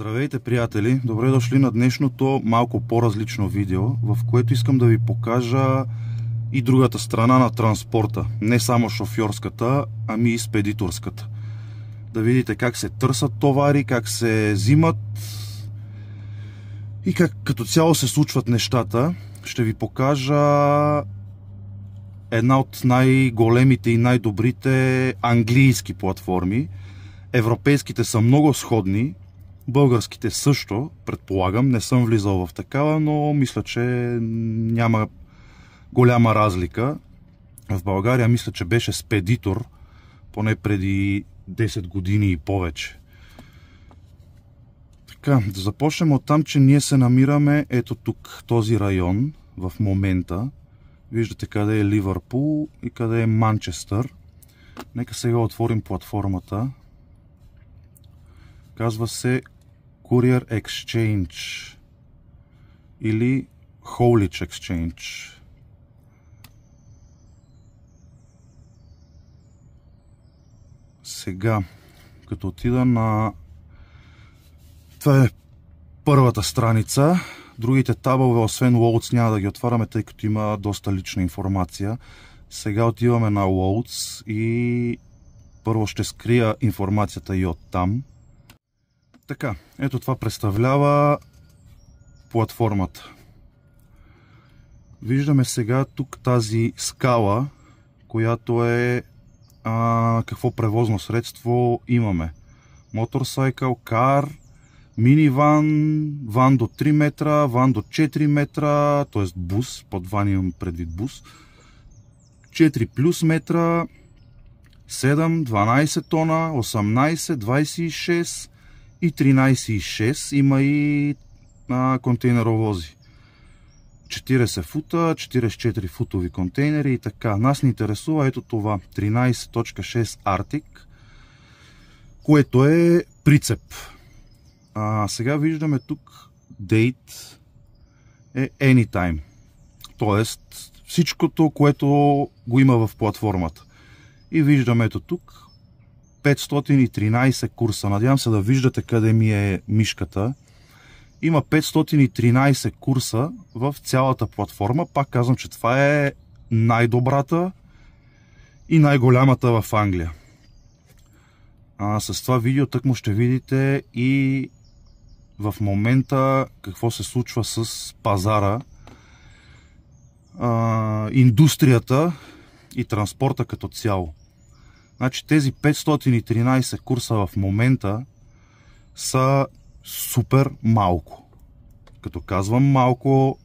Здравейте, приятели! Добре дошли на днешното малко по-различно видео, в което искам да ви покажа и другата страна на транспорта. Не само шофьорската, ами и спедиторската. Да видите как се търсят товари, как се взимат и как като цяло се случват нещата. Ще ви покажа една от най-големите и най-добрите английски платформи. Европейските са много сходни, Българските също, предполагам, не съм влизал в такава, но мисля, че няма голяма разлика. В България мисля, че беше спедитор, поне преди 10 години и повече. Така, да започнем от там, че ние се намираме ето тук, този район, в момента. Виждате къде е Ливърпул и къде е Манчестър. Нека сега отворим платформата. Казва се Courier Exchange или Holich Exchange. Сега, като отида на... Това е първата страница. Другите табове, освен Loads, няма да ги отваряме, тъй като има доста лична информация. Сега отиваме на Loads и първо ще скрия информацията и от там. Така, ето това представлява платформата. Виждаме сега тук тази скала, която е а, какво превозно средство имаме. Моторсайкъл, кар, миниван, ван до 3 метра, ван до 4 метра, т.е. бус, под ван имам предвид бус, 4 плюс метра, 7, 12 тона, 18, 26, и 13,6 има и а, контейнеровози. 40 фута, 44 футови контейнери и така. Нас ни интересува ето това 13.6 Arctic, което е прицеп. А, сега виждаме тук Date е Anytime. Тоест всичкото, което го има в платформата. И виждаме ето тук 513 курса. Надявам се да виждате къде ми е мишката. Има 513 курса в цялата платформа. Пак казвам, че това е най-добрата и най-голямата в Англия. А, с това видео тъкмо ще видите и в момента какво се случва с пазара, а, индустрията и транспорта като цяло. Значи тези 513 курса в момента са супер малко. Като казвам малко,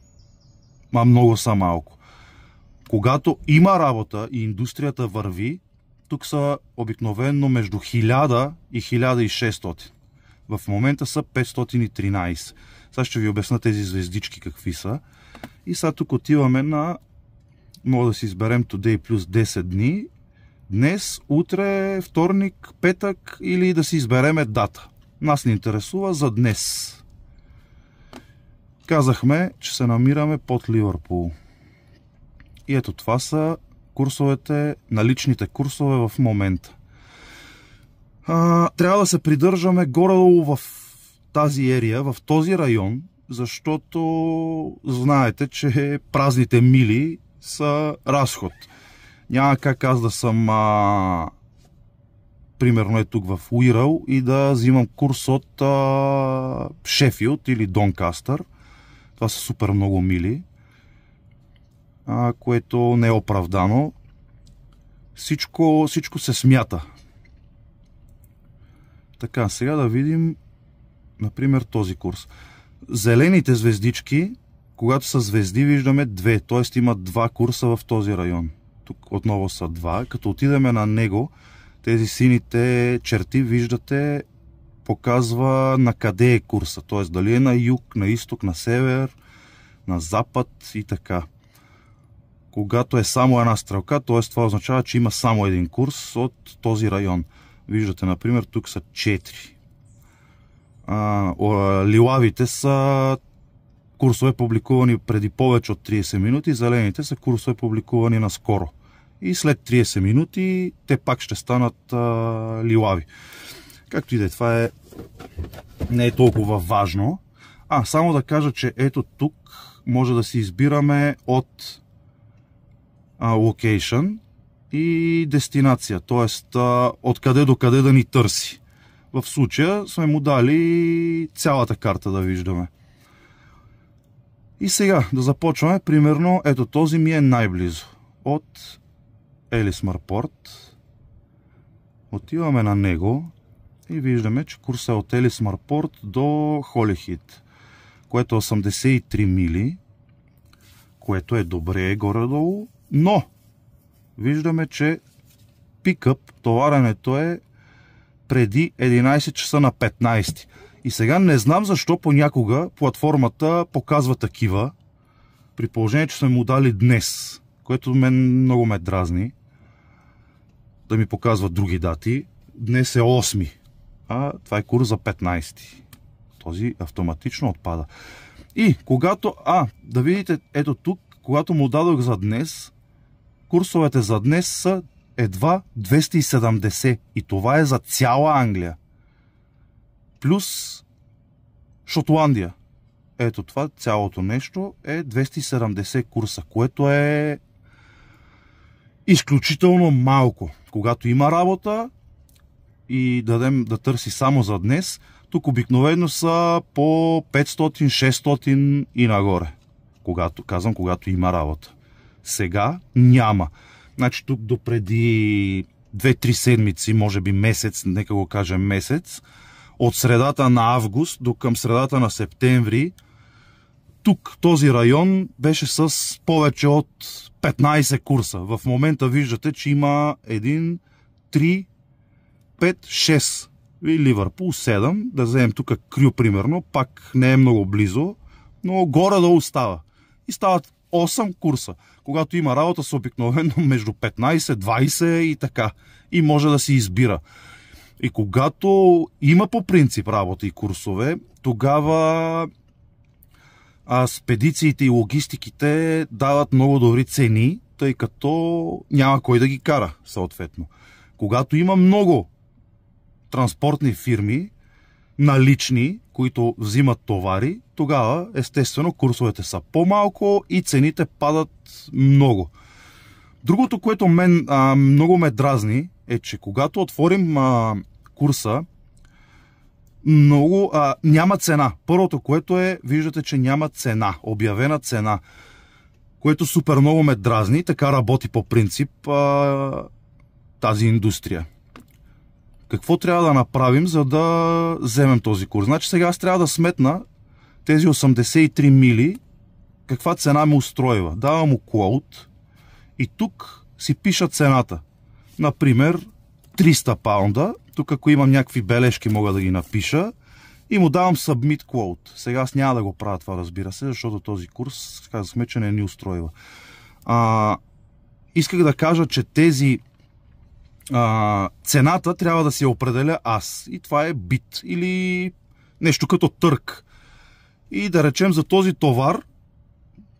а много са малко. Когато има работа и индустрията върви, тук са обикновено между 1000 и 1600. В момента са 513. Сега ще ви обясна тези звездички какви са. И сега тук отиваме на... Мога да си изберем Today плюс 10 дни днес, утре, вторник, петък или да си избереме дата. Нас ни интересува за днес. Казахме, че се намираме под Ливърпул. И ето това са курсовете, наличните курсове в момента. А, трябва да се придържаме горе в тази ерия, в този район, защото знаете, че празните мили са разход – няма как аз да съм, а, примерно е тук в Уирал и да взимам курс от а, Шефилд или Донкастър. Това са супер много мили, а, което не е оправдано. Всичко, всичко се смята. Така, сега да видим, например, този курс. Зелените звездички, когато са звезди, виждаме две, т.е. има два курса в този район тук отново са два. Като отидеме на него, тези сините черти, виждате, показва на къде е курса. Т.е. дали е на юг, на изток, на север, на запад и така. Когато е само една стрелка, т.е. това означава, че има само един курс от този район. Виждате, например, тук са четири. лилавите са курсове публикувани преди повече от 30 минути, зелените са курсове публикувани наскоро и след 30 минути те пак ще станат а, лилави. Както и да е, това е, не е толкова важно. А, само да кажа, че ето тук може да си избираме от а, location и дестинация, т.е. откъде до къде да ни търси. В случая сме му дали цялата карта да виждаме. И сега да започваме, примерно, ето този ми е най-близо. От Елисмар порт. Отиваме на него и виждаме, че курса е от Елисмар порт до Холихит, което е 83 мили, което е добре горе-долу, но виждаме, че пикъп, товарането е преди 11 часа на 15. И сега не знам защо понякога платформата показва такива, при положение, че сме му дали днес което мен много ме дразни. Да ми показва други дати. Днес е 8, а това е курс за 15. Този автоматично отпада. И когато, а, да видите, ето тук, когато му дадох за днес, курсовете за днес са едва 270 и това е за цяла Англия. Плюс Шотландия. Ето това, цялото нещо е 270 курса, което е изключително малко. Когато има работа и дадем да търси само за днес, тук обикновено са по 500, 600 и нагоре. Когато, казвам, когато има работа. Сега няма. Значи тук допреди 2-3 седмици, може би месец, нека го кажем месец, от средата на август до към средата на септември – тук този район беше с повече от 15 курса. В момента виждате, че има 1, 3, 5, 6 и Ливърпул 7. Да вземем тук Крю примерно, пак не е много близо, но горе да остава И стават 8 курса. Когато има работа с обикновено между 15, 20 и така. И може да се избира. И когато има по принцип работа и курсове, тогава а спедициите и логистиките дават много добри цени, тъй като няма кой да ги кара, съответно. Когато има много транспортни фирми, налични, които взимат товари, тогава естествено курсовете са по-малко и цените падат много. Другото, което мен а, много ме дразни, е, че когато отворим а, курса много а, няма цена. Първото, което е, виждате, че няма цена, обявена цена, което супер много ме дразни, така работи по принцип а, тази индустрия. Какво трябва да направим, за да вземем този курс? Значи сега аз трябва да сметна тези 83 мили, каква цена ме устройва. Давам му клоуд, и тук си пиша цената. Например, 300 паунда тук ако имам някакви бележки, мога да ги напиша. И му давам Submit Quote. Сега аз няма да го правя това, разбира се, защото този курс, казахме, че не ни устроива. А, исках да кажа, че тези а, цената трябва да се определя аз. И това е бит или нещо като търк. И да речем за този товар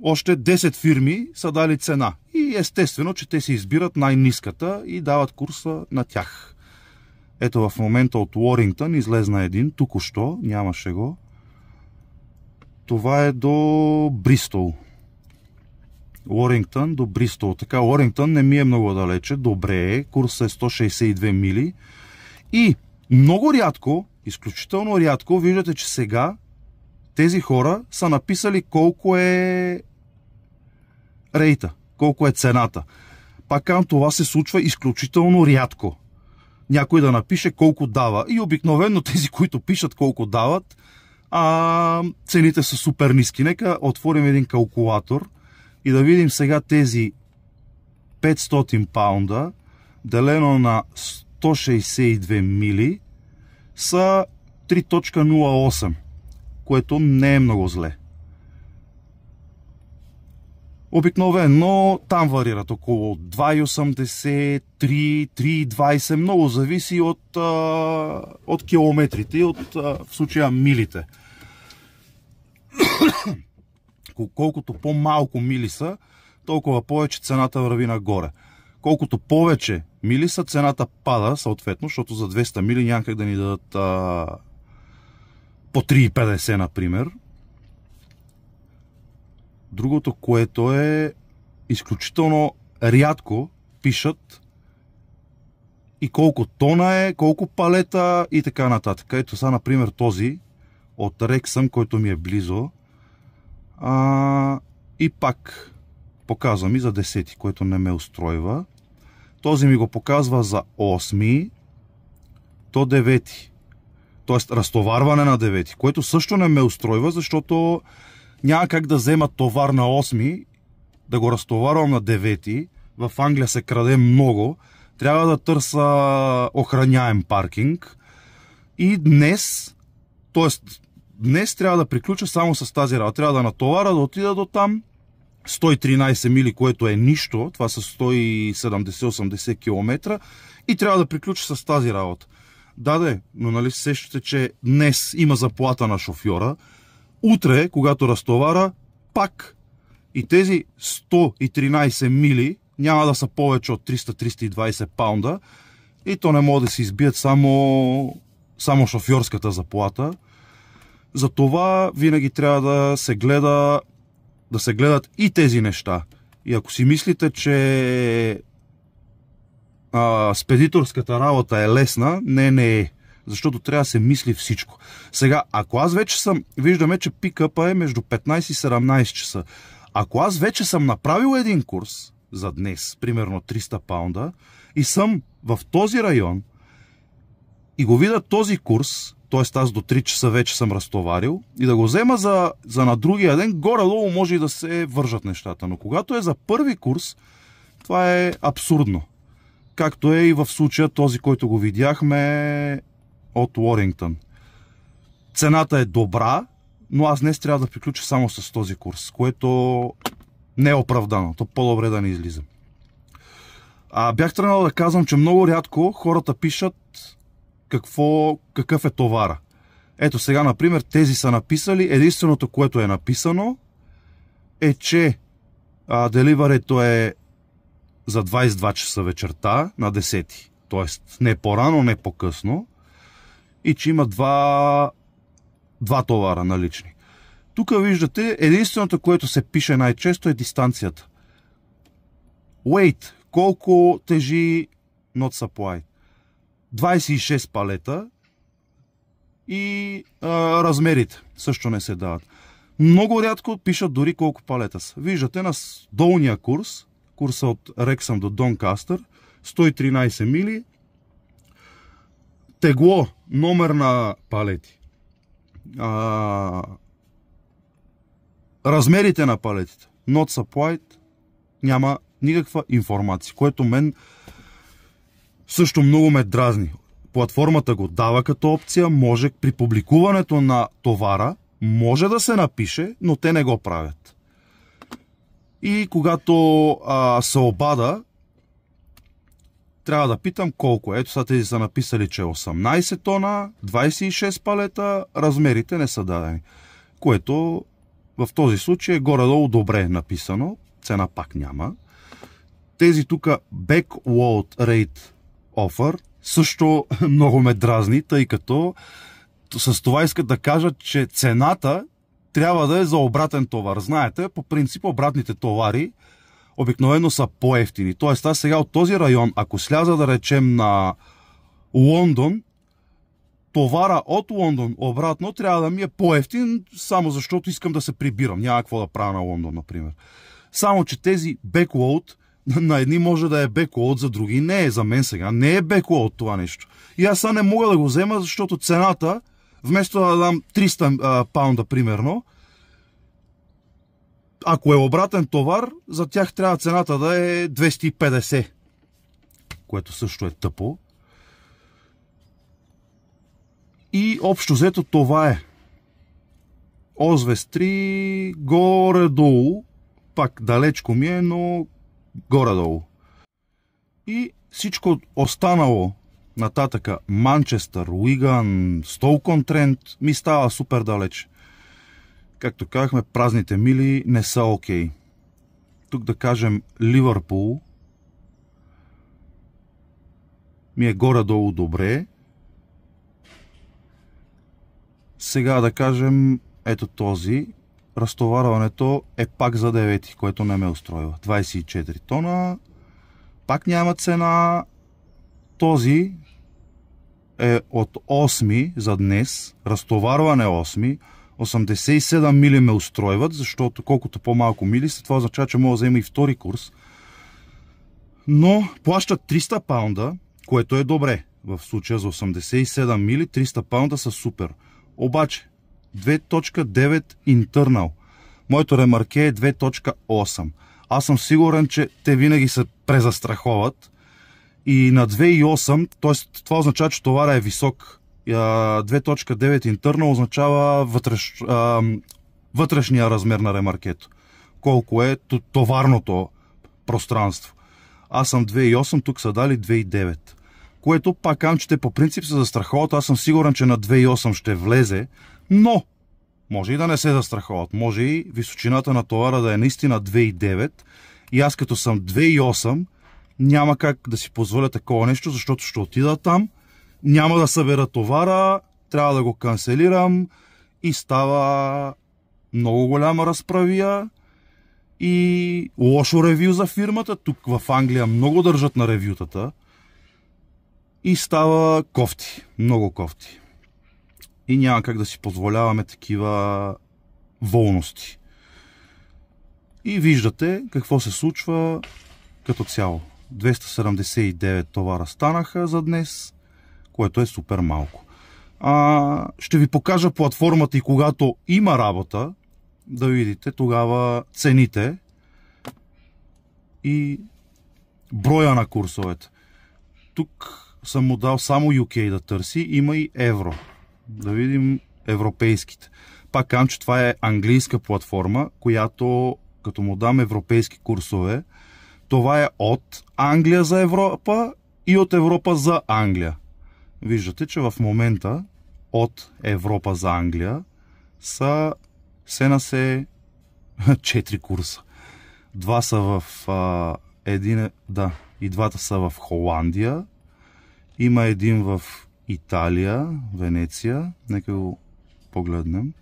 още 10 фирми са дали цена. И естествено, че те се избират най-низката и дават курса на тях. Ето в момента от Уорингтън излезна един, току-що, нямаше го. Това е до Бристол. Уорингтън до Бристол. Така, Уорингтън не ми е много далече, добре е, курсът е 162 мили. И много рядко, изключително рядко, виждате, че сега тези хора са написали колко е рейта, колко е цената. Пак казвам, това се случва изключително рядко някой да напише колко дава. И обикновено тези, които пишат колко дават, а, цените са супер ниски. Нека отворим един калкулатор и да видим сега тези 500 паунда, делено на 162 мили, са 3.08, което не е много зле. Обикновено там варират около 2,80, 3, 3,20. Много зависи от, от километрите, от в случая милите. Колкото по-малко мили са, толкова повече цената върви нагоре. Колкото повече мили са, цената пада съответно, защото за 200 мили някак да ни дадат а, по 3,50 например. Другото, което е изключително рядко пишат и колко тона е, колко палета и така нататък. Ето са, например, този от Рексъм, който ми е близо. А, и пак показвам и за 10, което не ме устройва. Този ми го показва за 8 то 9. Тоест разтоварване на 9, което също не ме устройва, защото няма как да взема товар на 8, да го разтоварвам на 9. В Англия се краде много. Трябва да търса охраняем паркинг. И днес, т.е. днес трябва да приключа само с тази работа. Трябва да натовара, да отида до там. 113 мили, което е нищо, това са 170-80 км, и трябва да приключи с тази работа. Да, да, но нали се сещате, че днес има заплата на шофьора, утре, когато разтовара, пак. И тези 113 мили няма да са повече от 300-320 паунда и то не може да се избият само, само шофьорската заплата. Затова винаги трябва да се гледа да се гледат и тези неща. И ако си мислите, че а, спедиторската работа е лесна, не, не е защото трябва да се мисли всичко. Сега, ако аз вече съм, виждаме, че пикъпа е между 15 и 17 часа. Ако аз вече съм направил един курс за днес, примерно 300 паунда, и съм в този район и го видя този курс, т.е. аз до 3 часа вече съм разтоварил и да го взема за, за на другия ден, горе-долу може и да се вържат нещата. Но когато е за първи курс, това е абсурдно. Както е и в случая този, който го видяхме, от Уорингтън. Цената е добра, но аз днес трябва да приключа само с този курс, което не е оправдано. То по-добре да не излиза. А, бях тръгнал да казвам, че много рядко хората пишат какво, какъв е товара. Ето сега, например, тези са написали. Единственото, което е написано, е, че а, деливарето е за 22 часа вечерта на 10. Тоест не по-рано, не по-късно и че има два, два товара налични. Тук виждате, единственото, което се пише най-често е дистанцията. Weight, колко тежи not supply. 26 палета и а, размерите също не се дават. Много рядко пишат дори колко палета са. Виждате на долния курс, курса от Рексъм до Донкастър, 113 мили, тегло, номер на палети, а, размерите на палетите, not supplied, няма никаква информация, което мен също много ме дразни. Платформата го дава като опция, може при публикуването на товара, може да се напише, но те не го правят. И когато а, се обада, трябва да питам колко. Е. Ето са тези са написали, че 18 е тона, 26 палета, размерите не са дадени. Което в този случай е горе-долу добре написано, цена пак няма. Тези тук World Rate Offer също много ме дразни, тъй като с това искат да кажат, че цената трябва да е за обратен товар. Знаете, по принцип обратните товари обикновено са по-ефтини. Тоест аз сега от този район, ако сляза да речем на Лондон, товара от Лондон обратно трябва да ми е по-ефтин, само защото искам да се прибирам. Няма какво да правя на Лондон, например. Само, че тези беклоуд на едни може да е беклоуд, за други не е. За мен сега не е беклоуд това нещо. И аз сега не мога да го взема, защото цената, вместо да дам 300 а, паунда примерно, ако е обратен товар, за тях трябва цената да е 250, което също е тъпо. И общо взето това е. Озвест 3 горе-долу, пак далечко ми е, но горе-долу. И всичко останало нататъка, Манчестър, Уиган, Столкон Трент, ми става супер далеч. Както казахме, празните мили не са окей. Okay. Тук да кажем Ливърпул ми е горе-долу добре. Сега да кажем ето този. Разтоварването е пак за 9, което не ме устройва. 24 тона. Пак няма цена. Този е от 8 за днес. Разтоварване 8. 87 мили ме устройват, защото колкото по-малко мили са, това означава, че мога да взема и втори курс. Но плащат 300 паунда, което е добре. В случая за 87 мили 300 паунда са супер. Обаче 2.9 internal. Моето ремарке е 2.8. Аз съм сигурен, че те винаги се презастраховат. И на 2.8, т.е. това означава, че товара е висок 2.9 интерна означава вътреш, а, вътрешния размер на ремаркето. Колко е товарното пространство. Аз съм 2.8, тук са дали 2.9. Което пак камчите по принцип се застраховат. Аз съм сигурен, че на 2.8 ще влезе, но може и да не се застраховат. Може и височината на товара да е наистина 2.9. И аз като съм 2.8, няма как да си позволя такова нещо, защото ще отида там – няма да събера товара, трябва да го канцелирам и става много голяма разправия и лошо ревю за фирмата. Тук в Англия много държат на ревютата и става кофти, много кофти. И няма как да си позволяваме такива волности. И виждате какво се случва като цяло. 279 товара станаха за днес което е супер малко. А, ще ви покажа платформата и когато има работа, да видите тогава цените и броя на курсовете. Тук съм му дал само UK да търси, има и евро. Да видим европейските. Пак кам, че това е английска платформа, която като му дам европейски курсове, това е от Англия за Европа и от Европа за Англия. Виждате, че в момента от Европа за Англия са се на се 4 курса. Два са в а, един, е, да, и двата са в Холандия. Има един в Италия, Венеция. Нека го погледнем.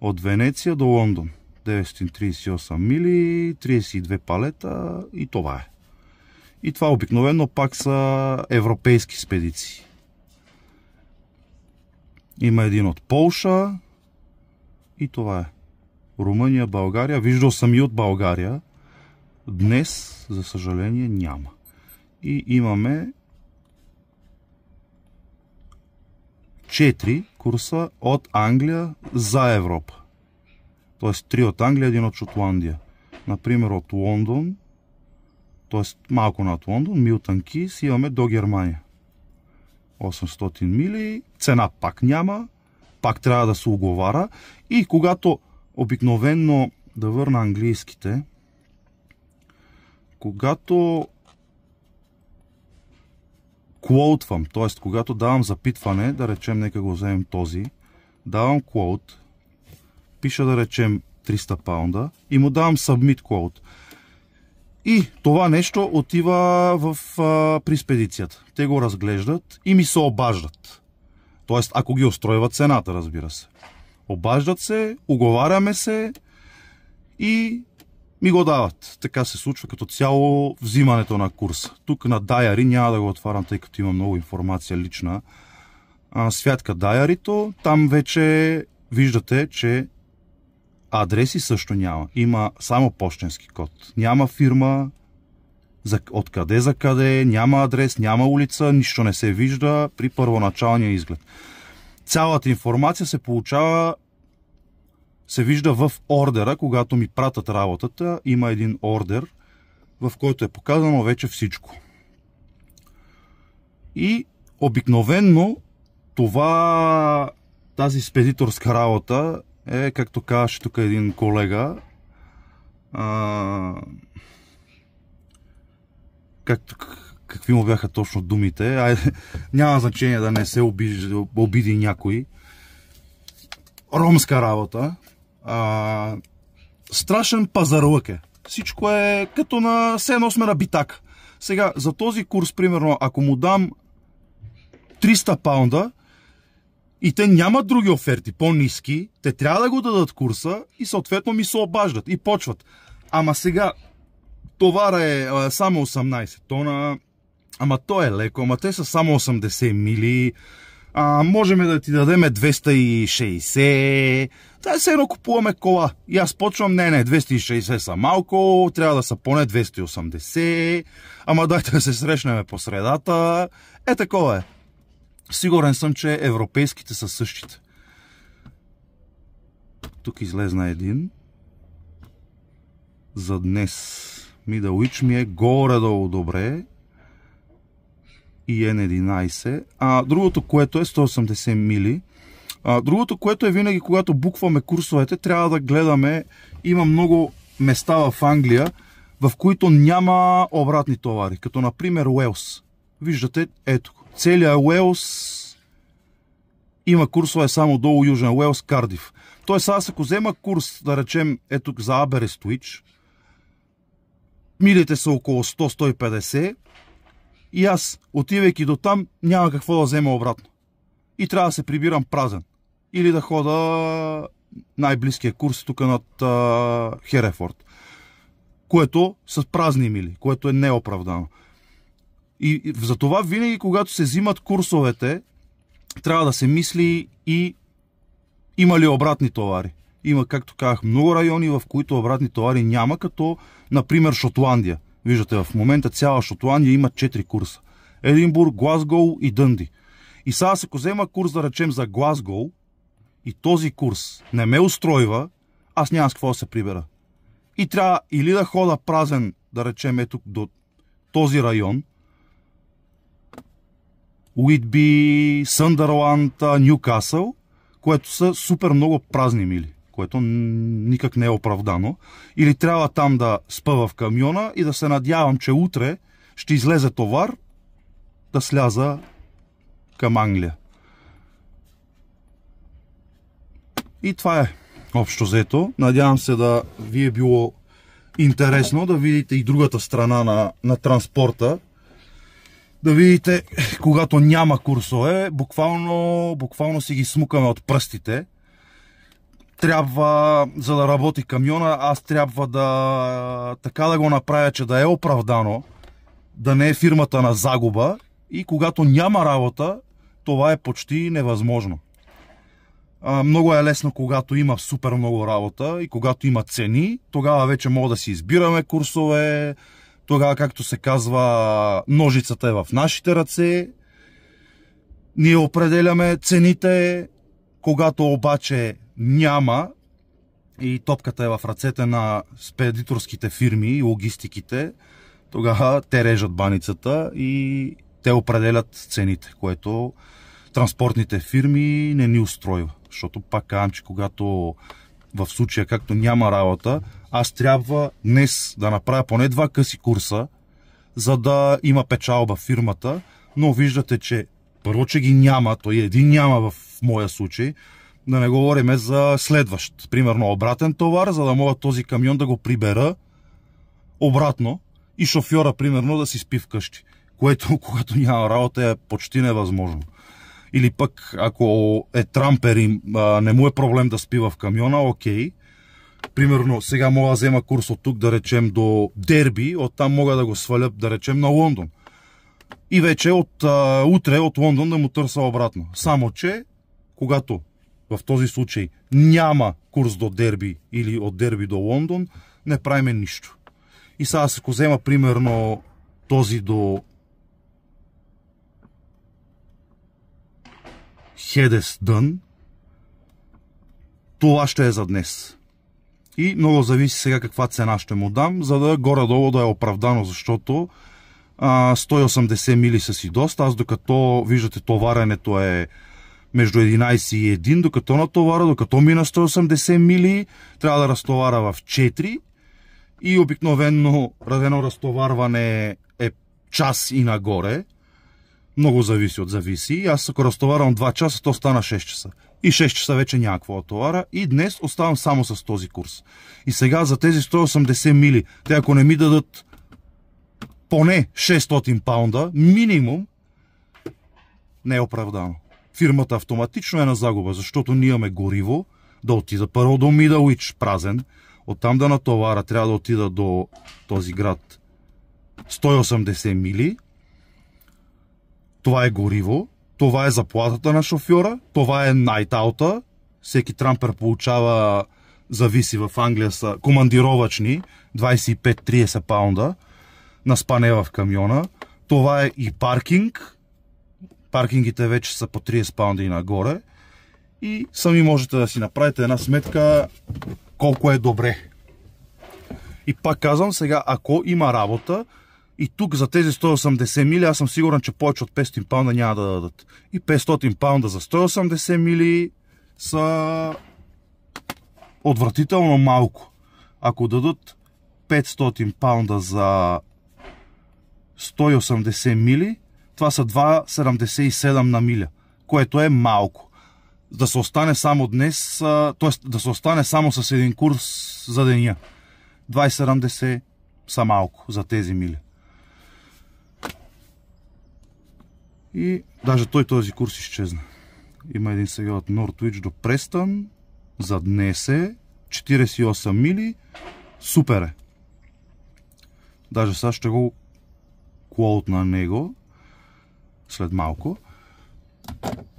От Венеция до Лондон. 938 мили, 32 палета и това е. И това обикновено пак са европейски спедиции. Има един от Полша. И това е. Румъния, България. Виждал съм и от България. Днес, за съжаление, няма. И имаме 4 курса от Англия за Европа. Тоест 3 от Англия, един от Шотландия. Например от Лондон, т.е. малко над Лондон, Милтън Кис, имаме до Германия. 800 мили, цена пак няма, пак трябва да се оговара и когато обикновенно да върна английските, когато клоутвам, т.е. когато давам запитване, да речем, нека го вземем този, давам клоут, пиша да речем 300 паунда и му давам submit quote. И това нещо отива в, а, при спедицията. Те го разглеждат и ми се обаждат. Тоест, ако ги устройва цената, разбира се. Обаждат се, оговаряме се и ми го дават. Така се случва като цяло взимането на курса. Тук на Даяри няма да го отварям, тъй като има много информация лична. А, святка Даярито, там вече виждате, че адреси също няма. Има само почтенски код. Няма фирма, за, откъде за къде, няма адрес, няма улица, нищо не се вижда при първоначалния изглед. Цялата информация се получава, се вижда в ордера, когато ми пратят работата. Има един ордер, в който е показано вече всичко. И обикновенно това, тази спедиторска работа е, както казваше тук един колега, а, както, какви му бяха точно думите, няма значение да не се обиди, обиди някой. Ромска работа. А, страшен пазарлък е. Всичко е като на 7-8 сме битак. Сега, за този курс, примерно, ако му дам 300 паунда, и те нямат други оферти, по-низки, те трябва да го дадат курса и съответно ми се обаждат и почват. Ама сега, товара е само 18 тона, ама то е леко, ама те са само 80 мили, а, можем да ти дадем 260, да се едно купуваме кола. И аз почвам, не, не, 260 са малко, трябва да са поне 280, ама дайте да се срещнем по средата. Е, такова е. Сигурен съм, че европейските са същите. Тук излезна един. За днес. уич ми е горе-долу добре. И N11. Е а другото, което е 180 мили. А, другото, което е винаги, когато букваме курсовете, трябва да гледаме. Има много места в Англия, в които няма обратни товари. Като, например, Уелс. Виждате, ето го целия Уелс има курсове само долу Южен Уелс, Кардив. Тоест аз ако взема курс, да речем, е тук за Аберестуич, милите са около 100-150 и аз, отивайки до там, няма какво да взема обратно. И трябва да се прибирам празен. Или да хода най-близкия курс тук над а, Херефорд. Което с празни мили, което е неоправдано. И затова винаги, когато се взимат курсовете, трябва да се мисли и има ли обратни товари. Има, както казах, много райони, в които обратни товари няма, като, например, Шотландия. Виждате, в момента цяла Шотландия има 4 курса. Единбург, Глазгоу и Дънди. И сега, ако взема курс, да речем, за Глазгоу, и този курс не ме устройва, аз няма с какво да се прибера. И трябва или да хода празен, да речем, ето до този район – Уитби, Съндърланд, Ньюкасъл, което са супер много празни мили, което никак не е оправдано. Или трябва там да спъва в камиона и да се надявам, че утре ще излезе товар да сляза към Англия. И това е общо взето. Надявам се да ви е било интересно да видите и другата страна на, на транспорта, да видите, когато няма курсове, буквално, буквално си ги смукаме от пръстите. Трябва, за да работи камиона, аз трябва да така да го направя, че да е оправдано, да не е фирмата на загуба и когато няма работа, това е почти невъзможно. А, много е лесно, когато има супер много работа и когато има цени, тогава вече мога да си избираме курсове, тогава, както се казва, ножицата е в нашите ръце. Ние определяме цените, когато обаче няма и топката е в ръцете на спедиторските фирми и логистиките, тогава те режат баницата и те определят цените, което транспортните фирми не ни устройва. Защото пак казвам, че когато в случая, както няма работа, аз трябва днес да направя поне два къси курса, за да има печалба в фирмата, но виждате, че първо, че ги няма, той един няма в моя случай, да не говорим за следващ, примерно обратен товар, за да мога този камион да го прибера обратно и шофьора, примерно, да си спи вкъщи, което, когато няма работа, е почти невъзможно. Или пък, ако е трампер и не му е проблем да спи в камиона, окей, okay, Примерно, сега мога да взема курс от тук, да речем, до Дерби, оттам мога да го сваля, да речем, на Лондон. И вече от а, утре, от Лондон, да му търся обратно. Само, че, когато в този случай няма курс до Дерби или от Дерби до Лондон, не правиме нищо. И сега, ако взема, примерно, този до Хедес Дън, това ще е за днес. И много зависи сега каква цена ще му дам, за да горе-долу да е оправдано, защото а, 180 мили са си доста. Аз докато, виждате, товаренето е между 11 и 1, докато натовара, докато мина 180 мили, трябва да разтовара в 4 и обикновенно радено разтоварване е час и нагоре. Много зависи от зависи. Аз ако разтоварам 2 часа, то стана 6 часа и 6 часа вече няма какво товара и днес оставам само с този курс. И сега за тези 180 мили, те ако не ми дадат поне 600 паунда, минимум, не е оправдано. Фирмата автоматично е на загуба, защото ние имаме гориво да отида първо до Мидауич празен, оттам да на товара трябва да отида до този град 180 мили. Това е гориво, това е заплатата на шофьора, това е найтаута, всеки трампер получава, зависи в Англия са командировачни, 25-30 паунда на спане в камиона. Това е и паркинг, паркингите вече са по 30 паунда и нагоре. И сами можете да си направите една сметка колко е добре. И пак казвам сега, ако има работа, и тук за тези 180 мили аз съм сигурен, че повече от 500 паунда няма да дадат. И 500 паунда за 180 мили са отвратително малко. Ако дадат 500 паунда за 180 мили, това са 2,77 на миля, което е малко. Да се остане само днес, т.е. да се остане само с един курс за деня. 2,70 са малко за тези мили. И даже той този курс изчезна. Има един сега от Нортвич до Престън. За днес е 48 мили. Супер е. Даже сега ще го клоут на него след малко.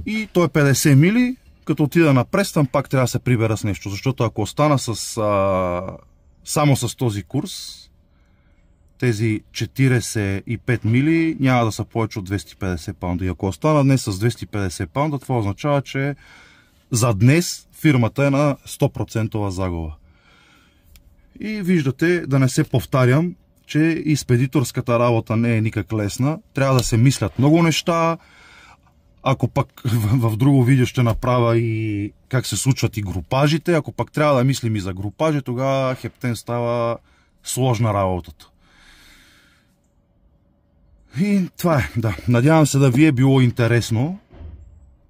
И той е 50 мили. Като отида на Престън, пак трябва да се прибера с нещо. Защото ако остана с, а, само с този курс, тези 45 мили няма да са повече от 250 паунда. И ако остана днес с 250 паунда, това означава, че за днес фирмата е на 100% загуба. И виждате, да не се повтарям, че изпедиторската работа не е никак лесна. Трябва да се мислят много неща. Ако пък в друго видео ще направя и как се случват и групажите, ако пък трябва да мислим и за групажи, тогава Хептен става сложна работата. И това е, да. Надявам се да ви е било интересно,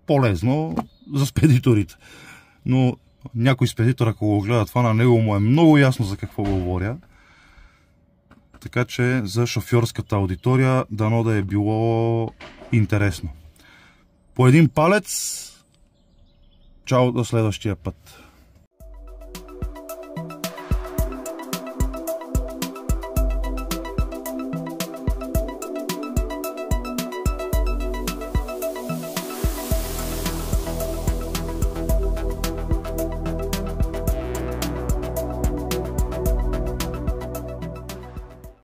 полезно за спедиторите. Но някой спедитор, ако го гледа това, на него му е много ясно за какво говоря. Така че за шофьорската аудитория дано да е било интересно. По един палец. Чао до следващия път.